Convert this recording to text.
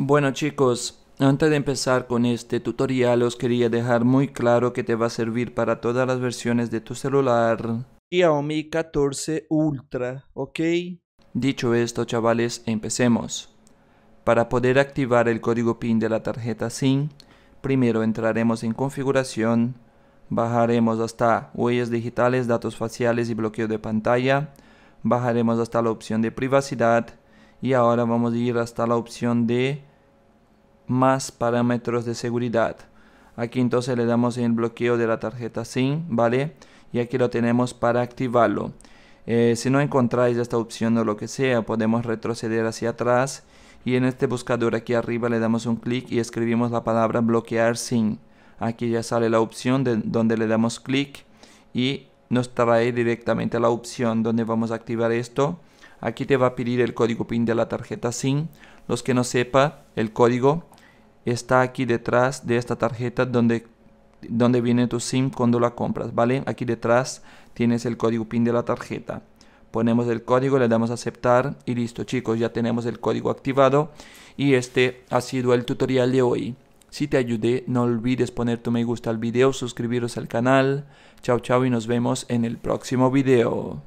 Bueno chicos, antes de empezar con este tutorial os quería dejar muy claro que te va a servir para todas las versiones de tu celular Xiaomi 14 Ultra, ¿ok? Dicho esto chavales, empecemos. Para poder activar el código PIN de la tarjeta SIM, primero entraremos en configuración, bajaremos hasta huellas digitales, datos faciales y bloqueo de pantalla, bajaremos hasta la opción de privacidad y ahora vamos a ir hasta la opción de más parámetros de seguridad. Aquí entonces le damos en el bloqueo de la tarjeta SIM, ¿vale? Y aquí lo tenemos para activarlo. Eh, si no encontráis esta opción o lo que sea, podemos retroceder hacia atrás y en este buscador aquí arriba le damos un clic y escribimos la palabra bloquear SIM. Aquí ya sale la opción de donde le damos clic y nos trae directamente a la opción donde vamos a activar esto. Aquí te va a pedir el código PIN de la tarjeta SIM. Los que no sepa el código, está aquí detrás de esta tarjeta donde, donde viene tu SIM cuando la compras, ¿vale? Aquí detrás tienes el código PIN de la tarjeta. Ponemos el código, le damos a aceptar y listo chicos, ya tenemos el código activado y este ha sido el tutorial de hoy. Si te ayudé, no olvides poner tu me gusta al video, suscribiros al canal. Chao chao y nos vemos en el próximo video.